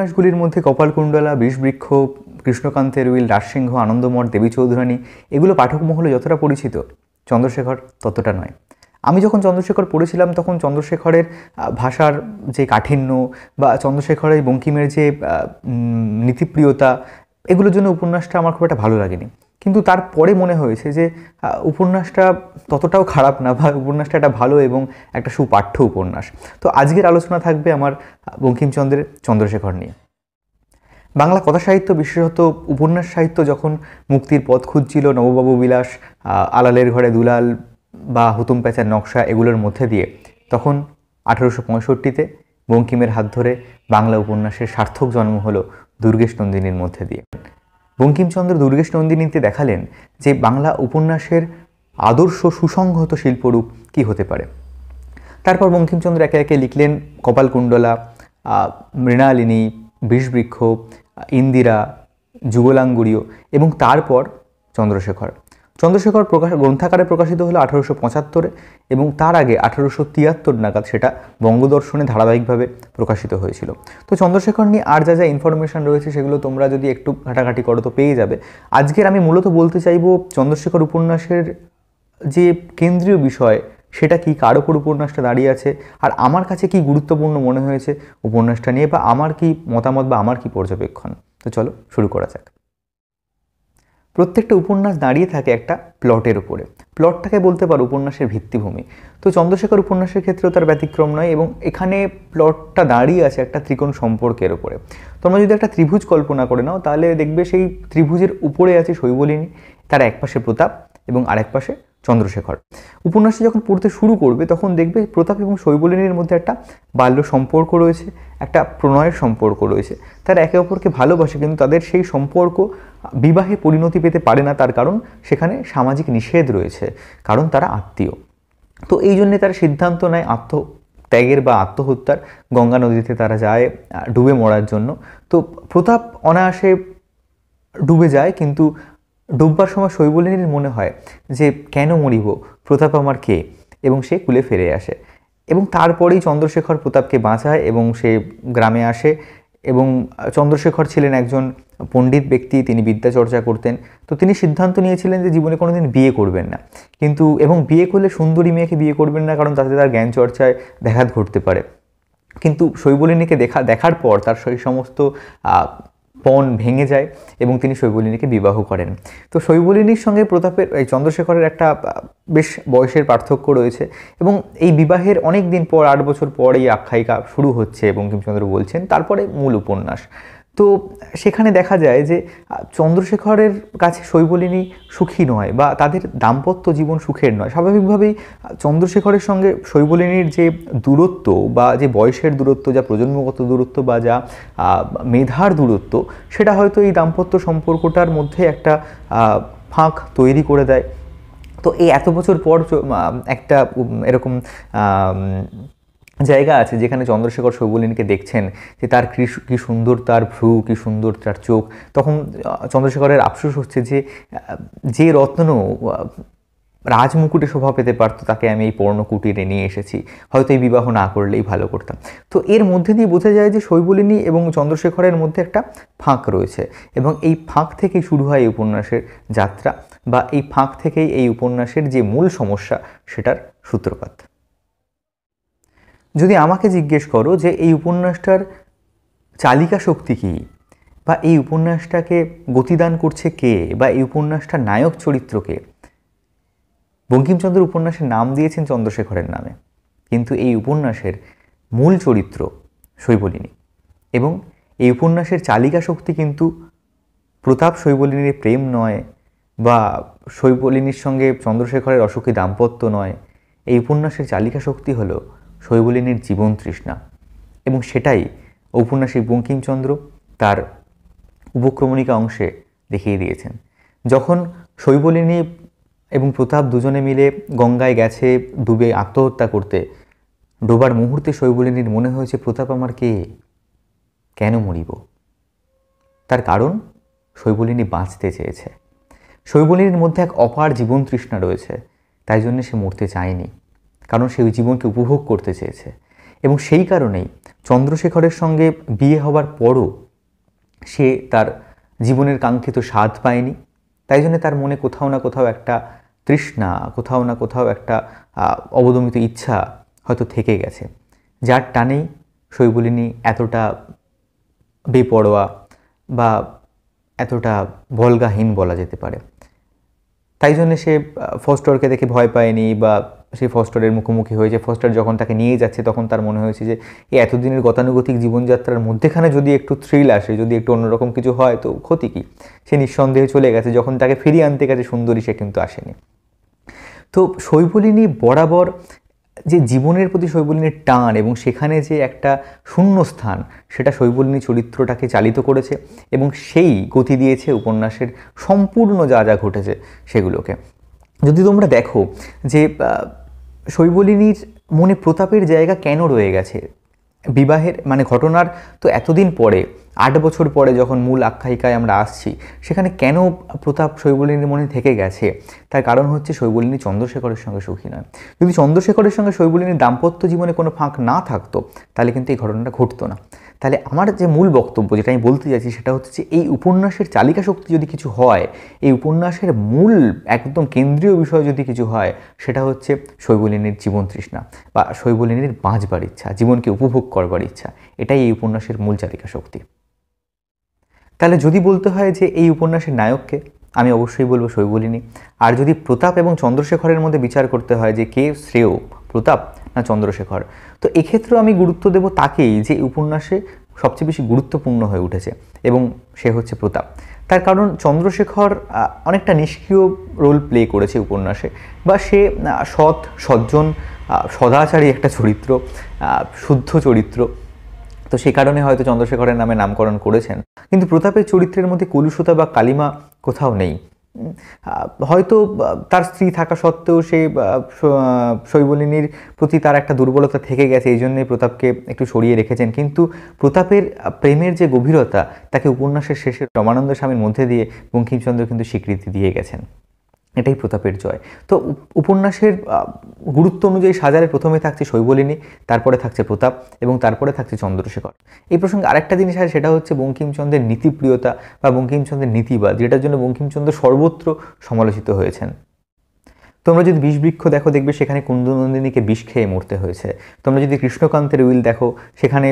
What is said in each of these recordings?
উপন্যাসগুলির মধ্যে কপালকুণ্ডলা বিষবৃক্ষ কৃষ্ণকান্তের উইল রাজসিংহ আনন্দমঠ দেবী চৌধুরানী এগুলো পাঠক মহলে যতটা পরিচিত চন্দ্রশেখর ততটা নয় আমি যখন চন্দ্রশেখর পড়েছিলাম তখন চন্দ্রশেখরের ভাষার যে কাঠিন্য বা চন্দ্রশেখরের বঙ্কিমের যে নীতিপ্রিয়তা এগুলোর জন্য উপন্যাসটা আমার খুব একটা ভালো লাগেনি কিন্তু তারপরে মনে হয়েছে যে উপন্যাসটা ততটাও খারাপ না বা উপন্যাসটা একটা ভালো এবং একটা সুপাঠ্য উপন্যাস তো আজকের আলোচনা থাকবে আমার বঙ্কিমচন্দ্রের চন্দ্রশেখর নিয়ে বাংলা কথা সাহিত্য বিশেষত উপন্যাস সাহিত্য যখন মুক্তির পথ খুঁজছিল নববাবু বিলাস আলালের ঘরে দুলাল বা হুতুম প্যাচার নকশা এগুলোর মধ্যে দিয়ে তখন আঠেরোশো পঁয়ষট্টিতে বঙ্কিমের হাত ধরে বাংলা উপন্যাসের সার্থক জন্ম হলো দুর্গেশ নন্দিনীর মধ্যে দিয়ে বঙ্কিমচন্দ্র দুর্গেশ নন্দিনীতে দেখালেন যে বাংলা উপন্যাসের আদর্শ সুসংহত শিল্পরূপ কি হতে পারে তারপর বঙ্কিমচন্দ্র একে একে লিখলেন কপালকুণ্ডলা মৃণালিনী বিষবৃক্ষ ইন্দিরা যুগলাঙ্গুরীয় এবং তারপর চন্দ্রশেখর চন্দ্রশেখর প্রকাশ গ্রন্থাকারে প্রকাশিত হলো আঠারোশো পঁচাত্তরে এবং তার আগে আঠারোশো তিয়াত্তর নাগাদ সেটা বঙ্গদর্শনে ধারাবাহিকভাবে প্রকাশিত হয়েছিল তো চন্দ্রশেখর নিয়ে আর যা যা ইনফরমেশান রয়েছে সেগুলো তোমরা যদি একটু ঘাটাঘাটি করো তো পেয়ে যাবে আজকের আমি মূলত বলতে চাইব চন্দ্রশেখর উপন্যাসের যে কেন্দ্রীয় বিষয় সেটা কি কার ওপর উপন্যাসটা দাঁড়িয়ে আছে আর আমার কাছে কি গুরুত্বপূর্ণ মনে হয়েছে উপন্যাসটা নিয়ে বা আমার কি মতামত বা আমার কি পর্যবেক্ষণ তো চলো শুরু করা যাক প্রত্যেকটা উপন্যাস দাঁড়িয়ে থাকে একটা প্লটের উপরে প্লটটাকে বলতে পারো উপন্যাসের ভিত্তিভূমি তো চন্দ্রশেখর উপন্যাসের ক্ষেত্রেও তার ব্যতিক্রম নয় এবং এখানে প্লটটা দাঁড়িয়ে আছে একটা ত্রিকোণ সম্পর্কের ওপরে তোমরা যদি একটা ত্রিভুজ কল্পনা করে নাও তাহলে দেখবে সেই ত্রিভুজের উপরে আছে শৈবলিনী তার একপাশে প্রতাপ এবং আরেক পাশে চন্দ্রশেখর উপন্যাসটি যখন পড়তে শুরু করবে তখন দেখবে প্রতাপ এবং শৈবলিনীর মধ্যে একটা বাল্য সম্পর্ক রয়েছে একটা প্রণয়ের সম্পর্ক রয়েছে তারা একে অপরকে ভালোবাসে কিন্তু তাদের সেই সম্পর্ক বিবাহে পরিণতি পেতে পারে না তার কারণ সেখানে সামাজিক নিষেধ রয়েছে কারণ তারা আত্মীয় তো এই জন্যে তারা সিদ্ধান্ত নেয় আত্ম ত্যাগের বা আত্মহত্যার গঙ্গা নদীতে তারা যায় ডুবে মরার জন্য তো প্রতাপ অনায়াসে ডুবে যায় কিন্তু ডুববার সময় শৈবলিনীর মনে হয় যে কেন মরিব প্রতাপ আমার কে এবং সে কুলে ফিরে আসে এবং তারপরেই চন্দ্রশেখর প্রতাপকে বাঁচায় এবং সে গ্রামে আসে এবং চন্দ্রশেখর ছিলেন একজন পণ্ডিত ব্যক্তি তিনি বিদ্যা চর্চা করতেন তো তিনি সিদ্ধান্ত নিয়েছিলেন যে জীবনে কোনোদিন বিয়ে করবেন না কিন্তু এবং বিয়ে করলে সুন্দরী মেয়েকে বিয়ে করবেন না কারণ তাতে তার জ্ঞান চর্চায় ব্যাঘাত ঘটতে পারে কিন্তু শৈবলিনীকে দেখা দেখার পর তার সেই সমস্ত পণ ভেঙে যায় এবং তিনি শৈবলিনীকে বিবাহ করেন তো শৈবলিনীর সঙ্গে প্রতাপের এই চন্দ্রশেখরের একটা বেশ বয়সের পার্থক্য রয়েছে এবং এই বিবাহের অনেক দিন পর আট বছর পর এই আখ্যায়িকা শুরু হচ্ছে বঙ্কিমচন্দ্র বলছেন তারপরে মূল উপন্যাস তো সেখানে দেখা যায় যে চন্দ্রশেখরের কাছে শৈবলিনী সুখী নয় বা তাদের দাম্পত্য জীবন সুখের নয় স্বাভাবিকভাবেই চন্দ্রশেখরের সঙ্গে শৈবলিনীর যে দূরত্ব বা যে বয়সের দূরত্ব যা প্রজন্মগত দূরত্ব বা যা মেধার দূরত্ব সেটা হয়তো এই দাম্পত্য সম্পর্কটার মধ্যে একটা ফাঁক তৈরি করে দেয় তো এই এত বছর পর একটা এরকম জায়গা আছে যেখানে চন্দ্রশেখর শৈবলিনীকে দেখছেন যে তার কী সুন্দর তার ভ্রু কী সুন্দর তার চোখ তখন চন্দ্রশেখরের আফসোস হচ্ছে যে যে রত্ন রাজমুকুটে শোভা পেতে পারতো তাকে আমি এই পর্ণকুটিরে নিয়ে এসেছি হয়তো এই বিবাহ না করলেই ভালো করতাম তো এর মধ্যে দিয়ে বোঝা যায় যে শৈবলিনী এবং চন্দ্রশেখরের মধ্যে একটা ফাঁক রয়েছে এবং এই ফাঁক থেকেই শুরু হয় এই উপন্যাসের যাত্রা বা এই ফাঁক থেকেই এই উপন্যাসের যে মূল সমস্যা সেটার সূত্রপাত যদি আমাকে জিজ্ঞেস করো যে এই উপন্যাসটার চালিকা শক্তি কী বা এই উপন্যাসটাকে গতিদান করছে কে বা এই উপন্যাসটার নায়ক চরিত্রকে বঙ্কিমচন্দ্র উপন্যাসের নাম দিয়েছেন চন্দ্রশেখরের নামে কিন্তু এই উপন্যাসের মূল চরিত্র শৈবলিনী এবং এই উপন্যাসের চালিকা শক্তি কিন্তু প্রতাপ শৈবলিনীর প্রেম নয় বা শৈবলিনীর সঙ্গে চন্দ্রশেখরের অসুখী দাম্পত্য নয় এই উপন্যাসের চালিকা শক্তি হলো শৈবলিনীর জীবন তৃষ্ণা এবং সেটাই ঔপন্যাসিক বঙ্কিমচন্দ্র তার উপক্রমণিকা অংশে দেখিয়ে দিয়েছেন যখন শৈবলিনী এবং প্রতাপ দুজনে মিলে গঙ্গায় গেছে ডুবে আত্মহত্যা করতে ডোবার মুহূর্তে শৈবলিনীর মনে হয়েছে প্রতাপ আমার কে কেন মরিব তার কারণ শৈবলিনী বাঁচতে চেয়েছে শৈবলিনীর মধ্যে এক অপার জীবন তৃষ্ণা রয়েছে তাই জন্য সে মরতে চায়নি কারণ সে ওই জীবনকে উপভোগ করতে চেয়েছে এবং সেই কারণেই চন্দ্রশেখরের সঙ্গে বিয়ে হবার পরও সে তার জীবনের কাঙ্ক্ষিত স্বাদ পায়নি তাই জন্য তার মনে কোথাও না কোথাও একটা তৃষ্ণা কোথাও না কোথাও একটা অবদমিত ইচ্ছা হয়তো থেকে গেছে যার টানেই শৈবলিনী এতটা বেপরোয়া বা এতটা ভলগাহীন বলা যেতে পারে তাই জন্যে সে ফস্টরকে দেখে ভয় পায়নি বা সেই ফস্টারের মুখোমুখি হয়েছে ফস্টার যখন তাকে নিয়ে যাচ্ছে তখন তার মনে হয়েছে যে এই এতদিনের গতানুগতিক জীবনযাত্রার মধ্যেখানে যদি একটু থ্রিল আসে যদি একটু অন্যরকম কিছু হয় তো ক্ষতি কী সে নিঃসন্দেহে চলে গেছে যখন তাকে ফিরিয়ে আনতে গেছে সুন্দরী সে কিন্তু আসেনি তো শৈবলিনী বরাবর যে জীবনের প্রতি শৈবলিনীর টান এবং সেখানে যে একটা শূন্য স্থান সেটা শৈবলিনী চরিত্রটাকে চালিত করেছে এবং সেই গতি দিয়েছে উপন্যাসের সম্পূর্ণ যা যা ঘটেছে সেগুলোকে যদি তোমরা দেখো যে শৈবলিনীর মনে প্রতাপের জায়গা কেন রয়ে গেছে বিবাহের মানে ঘটনার তো এতদিন পরে আট বছর পরে যখন মূল আখ্যায়িকায় আমরা আসছি সেখানে কেন প্রতাপ শৈবলিনীর মনে থেকে গেছে তার কারণ হচ্ছে শৈবলিনী চন্দ্রশেখরের সঙ্গে সুখী নয় যদি চন্দ্রশেখরের সঙ্গে শৈবলিনীর দাম্পত্য জীবনে কোনো ফাঁক না থাকতো তাহলে কিন্তু এই ঘটনাটা ঘটতো না তাহলে আমার যে মূল বক্তব্য যেটা আমি বলতে চাইছি সেটা হচ্ছে যে এই উপন্যাসের চালিকা শক্তি যদি কিছু হয় এই উপন্যাসের মূল একদম কেন্দ্রীয় বিষয় যদি কিছু হয় সেটা হচ্ছে শৈবলিনীর জীবন তৃষ্ণা বা শৈবলিনীর বাঁচবার ইচ্ছা জীবনকে উপভোগ করবার ইচ্ছা এটাই এই উপন্যাসের মূল চালিকা শক্তি তাহলে যদি বলতে হয় যে এই উপন্যাসের নায়ককে আমি অবশ্যই বলবো শৈবলিনী আর যদি প্রতাপ এবং চন্দ্রশেখরের মধ্যে বিচার করতে হয় যে কে শ্রেয় প্রতাপ না চন্দ্রশেখর তো এক্ষেত্রেও আমি গুরুত্ব দেব তাকেই যে উপন্যাসে সবচেয়ে বেশি গুরুত্বপূর্ণ হয়ে উঠেছে এবং সে হচ্ছে প্রতাপ তার কারণ চন্দ্রশেখর অনেকটা নিষ্ক্রিয় রোল প্লে করেছে উপন্যাসে বা সে সৎ সজ্জন সদাচারী একটা চরিত্র শুদ্ধ চরিত্র তো সে কারণে হয়তো চন্দ্রশেখরের নামে নামকরণ করেছেন কিন্তু প্রতাপের চরিত্রের মধ্যে কলুষতা বা কালিমা কোথাও নেই হয়তো তার স্ত্রী থাকা সত্ত্বেও সে শৈবলিনীর প্রতি তার একটা দুর্বলতা থেকে গেছে এই জন্যই প্রতাপকে একটু সরিয়ে রেখেছেন কিন্তু প্রতাপের প্রেমের যে গভীরতা তাকে উপন্যাসের শেষে রমানন্দ স্বামীর মধ্যে দিয়ে বঙ্কিমচন্দ্র কিন্তু স্বীকৃতি দিয়ে গেছেন এটাই প্রতাপের জয় তো উপন্যাসের গুরুত্ব অনুযায়ী সাজারে প্রথমে থাকছে শৈবলিনী তারপরে থাকছে প্রতাপ এবং তারপরে থাকছে চন্দ্রশেখর এই প্রসঙ্গে আরেকটা জিনিস আছে সেটা হচ্ছে বঙ্কিমচন্দ্রের নীতিপ্রিয়তা বা বঙ্কিমচন্দ্রের নীতিবাদ যেটার জন্য বঙ্কিমচন্দ্র সর্বত্র সমালোচিত হয়েছেন তোমরা যদি বিষবৃক্ষ দেখো দেখবে সেখানে কুন্দনন্দিনীকে বিষ খেয়ে মরতে হয়েছে তোমরা যদি কৃষ্ণকান্তের উইল দেখো সেখানে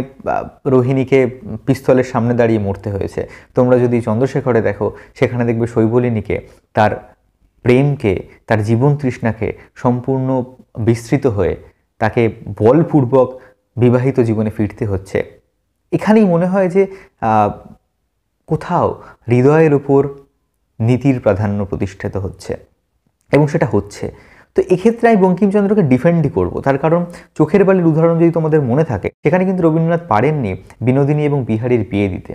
রোহিণীকে পিস্তলের সামনে দাঁড়িয়ে মরতে হয়েছে তোমরা যদি চন্দ্রশেখরে দেখো সেখানে দেখবে শৈবলিনীকে তার প্রেমকে তার জীবন তৃষ্ণাকে সম্পূর্ণ বিস্তৃত হয়ে তাকে বলপূর্বক বিবাহিত জীবনে ফিরতে হচ্ছে এখানেই মনে হয় যে কোথাও হৃদয়ের উপর নীতির প্রাধান্য প্রতিষ্ঠিত হচ্ছে এবং সেটা হচ্ছে তো এক্ষেত্রে আমি বঙ্কিমচন্দ্রকে ডিফেন্ডই করব তার কারণ চোখের বালির উদাহরণ যদি তোমাদের মনে থাকে সেখানে কিন্তু রবীন্দ্রনাথ পারেননি বিনোদিনী এবং বিহারীর বিয়ে দিতে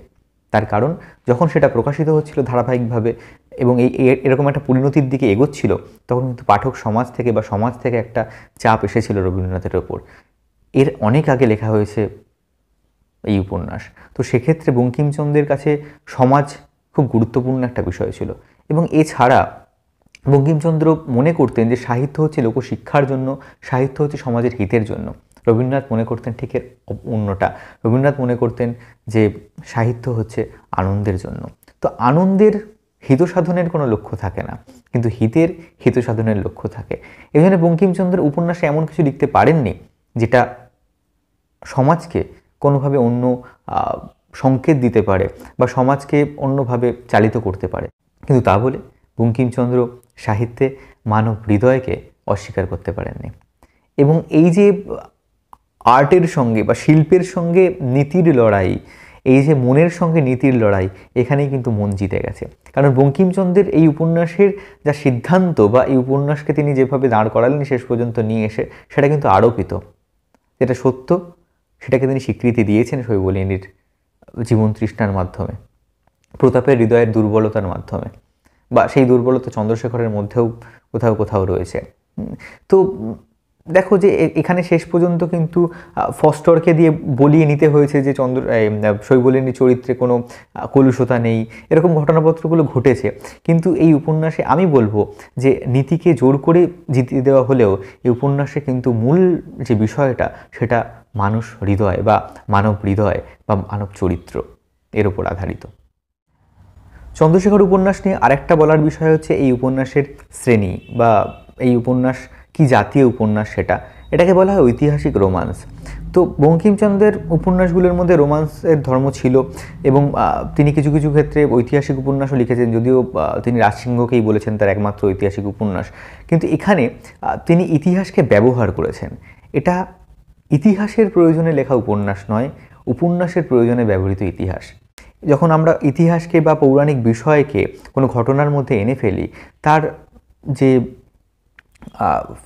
তার কারণ যখন সেটা প্রকাশিত হচ্ছিল ধারাবাহিকভাবে এবং এই এরকম একটা পরিণতির দিকে এগোচ্ছিল তখন কিন্তু পাঠক সমাজ থেকে বা সমাজ থেকে একটা চাপ এসেছিল রবীন্দ্রনাথের ওপর এর অনেক আগে লেখা হয়েছে এই উপন্যাস তো সেক্ষেত্রে বঙ্কিমচন্দ্রের কাছে সমাজ খুব গুরুত্বপূর্ণ একটা বিষয় ছিল এবং এছাড়া বঙ্কিমচন্দ্র মনে করতেন যে সাহিত্য হচ্ছে লোকশিক্ষার জন্য সাহিত্য হচ্ছে সমাজের হিতের জন্য রবীন্দ্রনাথ মনে করতেন ঠিক অন্যটা রবীন্দ্রনাথ মনে করতেন যে সাহিত্য হচ্ছে আনন্দের জন্য তো আনন্দের হিতসাধনের কোনো লক্ষ্য থাকে না কিন্তু হিতের হিত সাধনের লক্ষ্য থাকে এই বঙ্কিমচন্দ্রের উপন্যাসে এমন কিছু লিখতে পারেননি যেটা সমাজকে কোনোভাবে অন্য সংকেত দিতে পারে বা সমাজকে অন্যভাবে চালিত করতে পারে কিন্তু তা বলে বঙ্কিমচন্দ্র সাহিত্যে মানব হৃদয়কে অস্বীকার করতে পারেননি এবং এই যে আর্টের সঙ্গে বা শিল্পের সঙ্গে নীতির লড়াই এই যে মনের সঙ্গে নীতির লড়াই এখানেই কিন্তু মন জিতে গেছে কারণ বঙ্কিমচন্দ্রের এই উপন্যাসের যা সিদ্ধান্ত বা এই উপন্যাসকে তিনি যেভাবে দাঁড় করালেন শেষ পর্যন্ত নিয়ে এসে সেটা কিন্তু আরোপিত যেটা সত্য সেটাকে তিনি স্বীকৃতি দিয়েছেন শৈবলিনীর জীবন তৃষ্ণার মাধ্যমে প্রতাপের হৃদয়ের দুর্বলতার মাধ্যমে বা সেই দুর্বলতা চন্দ্রশেখরের মধ্যেও কোথাও কোথাও রয়েছে তো দেখো যে এখানে শেষ পর্যন্ত কিন্তু ফস্টরকে দিয়ে বলিয়ে নিতে হয়েছে যে চন্দ্র শৈবলিনী চরিত্রে কোনো কলুষতা নেই এরকম ঘটনাপত্রগুলো ঘটেছে কিন্তু এই উপন্যাসে আমি বলবো যে নীতিকে জোর করে জিতিয়ে দেওয়া হলেও এই উপন্যাসে কিন্তু মূল যে বিষয়টা সেটা মানুষ হৃদয় বা মানব হৃদয় বা মানব চরিত্র এর উপর আধারিত চন্দ্রশেখর উপন্যাস নিয়ে আরেকটা বলার বিষয় হচ্ছে এই উপন্যাসের শ্রেণী বা এই উপন্যাস কি জাতীয় উপন্যাস সেটা এটাকে বলা হয় ঐতিহাসিক রোমান্স তো বঙ্কিমচন্দ্রের উপন্যাসগুলোর মধ্যে রোমান্সের ধর্ম ছিল এবং তিনি কিছু কিছু ক্ষেত্রে ঐতিহাসিক উপন্যাসও লিখেছেন যদিও তিনি রাজসিংহকেই বলেছেন তার একমাত্র ঐতিহাসিক উপন্যাস কিন্তু এখানে তিনি ইতিহাসকে ব্যবহার করেছেন এটা ইতিহাসের প্রয়োজনে লেখা উপন্যাস নয় উপন্যাসের প্রয়োজনে ব্যবহৃত ইতিহাস যখন আমরা ইতিহাসকে বা পৌরাণিক বিষয়কে কোনো ঘটনার মধ্যে এনে ফেলি তার যে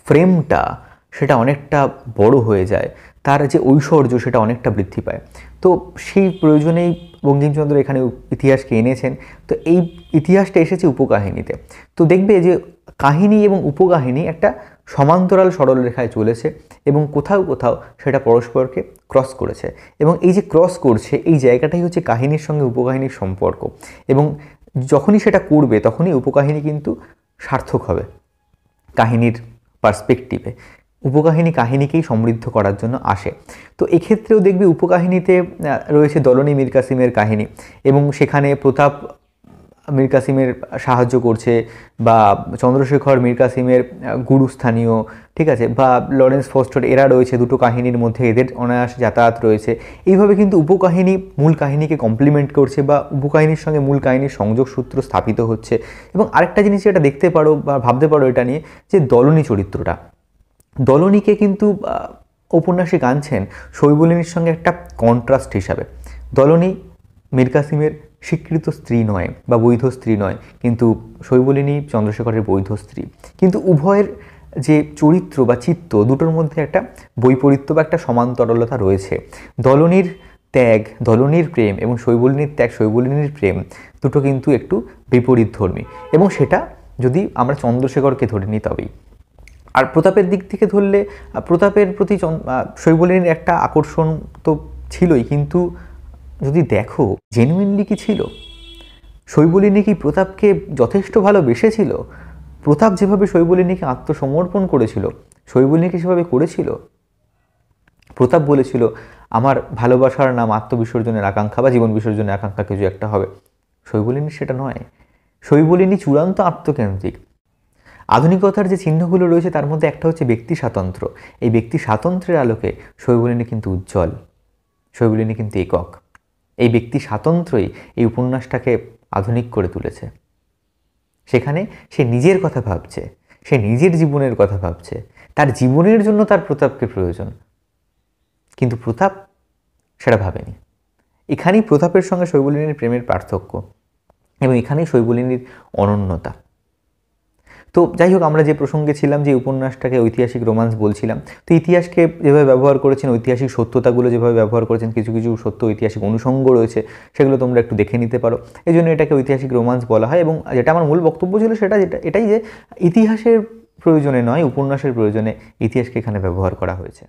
ফ্রেমটা সেটা অনেকটা বড় হয়ে যায় তার যে ঐশ্বর্য সেটা অনেকটা বৃদ্ধি পায় তো সেই প্রয়োজনেই বঙ্কিমচন্দ্র এখানে ইতিহাসকে এনেছেন তো এই ইতিহাসটা এসেছে উপকাহিনীতে তো দেখবে যে কাহিনী এবং উপকাহিনী একটা সমান্তরাল সরলরেখায় চলেছে এবং কোথাও কোথাও সেটা পরস্পরকে ক্রস করেছে এবং এই যে ক্রস করছে এই জায়গাটাই হচ্ছে কাহিনীর সঙ্গে উপকাহিনীর সম্পর্ক এবং যখনই সেটা করবে তখনই উপকাহিনী কিন্তু সার্থক হবে কাহিনীর পার্সপেক্টিভে উপকাহিনী কাহিনীকেই সমৃদ্ধ করার জন্য আসে তো এক্ষেত্রেও দেখবি উপকাহিনীতে রয়েছে দলনী মীর কাসিমের কাহিনী এবং সেখানে প্রতাপ মীর কাসিমের সাহায্য করছে বা চন্দ্রশেখর মীর কাসিমের গুরুস্থানীয় ঠিক আছে বা লরেন্স ফস্টর এরা রয়েছে দুটো কাহিনীর মধ্যে এদের অনায়াস যাতায়াত রয়েছে এইভাবে কিন্তু উপকাহিনী মূল কাহিনীকে কমপ্লিমেন্ট করছে বা উপকাহিনীর সঙ্গে মূল কাহিনীর সংযোগ সূত্র স্থাপিত হচ্ছে এবং আরেকটা জিনিস এটা দেখতে পারো বা ভাবতে পারো এটা নিয়ে যে দলনী চরিত্রটা দলনীকে কিন্তু ঔপন্যাসিক আনছেন শৈবলিনীর সঙ্গে একটা কন্ট্রাস্ট হিসাবে দলনী মীর কাসিমের স্বীকৃত স্ত্রী নয় বা বৈধ স্ত্রী নয় কিন্তু শৈবলিনী চন্দ্রশেখরের বৈধ স্ত্রী কিন্তু উভয়ের যে চরিত্র বা চিত্ত দুটোর মধ্যে একটা বৈপরীত্য বা একটা সমান্তরলতা রয়েছে দলনীর ত্যাগ দলনীর প্রেম এবং শৈবলিনীর ত্যাগ শৈবলিনীর প্রেম দুটো কিন্তু একটু বিপরীত ধর্মী এবং সেটা যদি আমরা চন্দ্রশেখরকে ধরে নিই তবেই আর প্রতাপের দিক থেকে ধরলে প্রতাপের প্রতি শৈবলিনীর একটা আকর্ষণ তো ছিলই কিন্তু যদি দেখো জেনুইনলি কি ছিল শৈবলিনী কি প্রতাপকে যথেষ্ট ভালোবেসেছিল প্রতাপ যেভাবে শৈবলিনীকে আত্মসমর্পণ করেছিল শৈবলিনীকে সেভাবে করেছিল প্রতাপ বলেছিল আমার ভালোবাসার নাম আত্মবিসর্জনের আকাঙ্ক্ষা বা জীবন বিসর্জনের আকাঙ্ক্ষা কিছু একটা হবে শৈবলিনী সেটা নয় শৈবলিনী চূড়ান্ত আত্মকেন্দ্রিক আধুনিকতার যে চিহ্নগুলো রয়েছে তার মধ্যে একটা হচ্ছে ব্যক্তি স্বাতন্ত্র্য এই ব্যক্তি স্বাতন্ত্রের আলোকে শৈবলিনী কিন্তু উজ্জ্বল শৈবলিনী কিন্তু একক এই ব্যক্তি স্বাতন্ত্রই এই উপন্যাসটাকে আধুনিক করে তুলেছে সেখানে সে নিজের কথা ভাবছে সে নিজের জীবনের কথা ভাবছে তার জীবনের জন্য তার প্রতাপকে প্রয়োজন কিন্তু প্রতাপ সেটা ভাবেনি এখানেই প্রতাপের সঙ্গে শৈবলিনীর প্রেমের পার্থক্য এবং এখানেই শৈবলিনীর অনন্যতা তো যাই হোক আমরা যে প্রসঙ্গে ছিলাম যে উপন্যাসটাকে ঐতিহাসিক রোমান্স বলছিলাম তো ইতিহাসকে যেভাবে ব্যবহার করেছেন ঐতিহাসিক সত্যতাগুলো যেভাবে ব্যবহার করেছেন কিছু কিছু সত্য ঐতিহাসিক অনুষঙ্গ রয়েছে সেগুলো তোমরা একটু দেখে নিতে পারো এই জন্য এটাকে ঐতিহাসিক রোমান্স বলা হয় এবং যেটা আমার মূল বক্তব্য ছিল সেটা যেটা এটাই যে ইতিহাসের প্রয়োজনে নয় উপন্যাসের প্রয়োজনে ইতিহাসকে এখানে ব্যবহার করা হয়েছে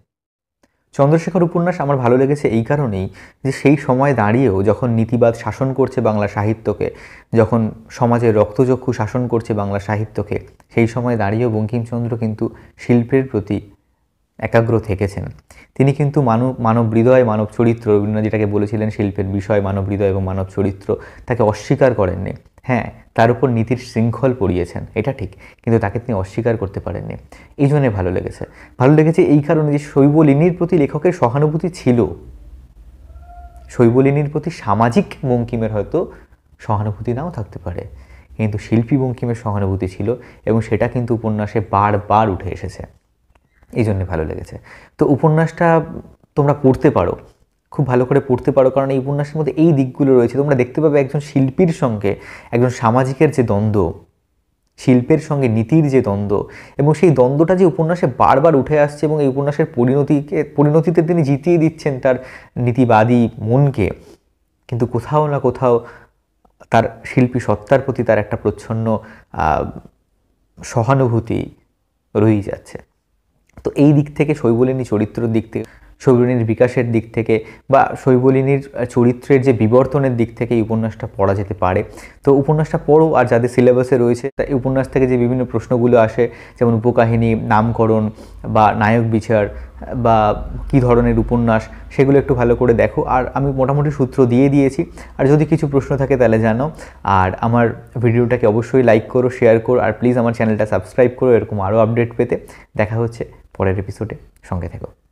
চন্দ্রশেখর উপন্যাস আমার ভালো লেগেছে এই কারণেই যে সেই সময় দাঁড়িয়েও যখন নীতিবাদ শাসন করছে বাংলা সাহিত্যকে যখন সমাজের রক্তচক্ষু শাসন করছে বাংলা সাহিত্যকে সেই সময় দাঁড়িয়েও বঙ্কিমচন্দ্র কিন্তু শিল্পের প্রতি একাগ্র থেকেছেন তিনি কিন্তু মানব মানব হৃদয় মানব চরিত্র রবীন্দ্রনাথ যেটাকে বলেছিলেন শিল্পের বিষয় মানব হৃদয় এবং মানব চরিত্র তাকে অস্বীকার করেননি হ্যাঁ তার উপর নীতির শৃঙ্খল পড়িয়েছেন এটা ঠিক কিন্তু তাকে তিনি অস্বীকার করতে পারেননি এই জন্যে ভালো লেগেছে ভালো লেগেছে এই কারণে যে শৈবলিনীর প্রতি লেখকের সহানুভূতি ছিল শৈবলিনীর প্রতি সামাজিক বঙ্কিমের হয়তো সহানুভূতি নাও থাকতে পারে কিন্তু শিল্পী বঙ্কিমের সহানুভূতি ছিল এবং সেটা কিন্তু উপন্যাসে বারবার উঠে এসেছে এই জন্যে ভালো লেগেছে তো উপন্যাসটা তোমরা পড়তে পারো খুব ভালো করে পড়তে পারো কারণ এই উপন্যাসের মধ্যে এই দিকগুলো রয়েছে তোমরা দেখতে পাবে একজন শিল্পীর সঙ্গে একজন সামাজিকের যে দ্বন্দ্ব শিল্পের সঙ্গে নীতির যে দ্বন্দ্ব এবং সেই দ্বন্দ্বটা যে উপন্যাসে বারবার উঠে আসছে এবং এই উপন্যাসের পরিণতিকে পরিণতিতে তিনি জিতিয়ে দিচ্ছেন তার নীতিবাদী মনকে কিন্তু কোথাও না কোথাও তার শিল্পী সত্তার প্রতি তার একটা প্রচ্ছন্ন সহানুভূতি রয়ে যাচ্ছে তো এই দিক থেকে শৈবলিনী চরিত্রের দিক থেকে শৈবলিনীর বিকাশের দিক থেকে বা শৈবলিনীর চরিত্রের যে বিবর্তনের দিক থেকে এই উপন্যাসটা পড়া যেতে পারে তো উপন্যাসটা পড়ো আর যাদের সিলেবাসে রয়েছে এই উপন্যাস থেকে যে বিভিন্ন প্রশ্নগুলো আসে যেমন উপকাহিনী নামকরণ বা নায়ক বিচার বা কি ধরনের উপন্যাস সেগুলো একটু ভালো করে দেখো আর আমি মোটামুটি সূত্র দিয়ে দিয়েছি আর যদি কিছু প্রশ্ন থাকে তাহলে জানো আর আমার ভিডিওটাকে অবশ্যই লাইক করো শেয়ার করো আর প্লিজ আমার চ্যানেলটা সাবস্ক্রাইব করো এরকম আরও আপডেট পেতে দেখা হচ্ছে পরের এপিসোডে সঙ্গে থেকো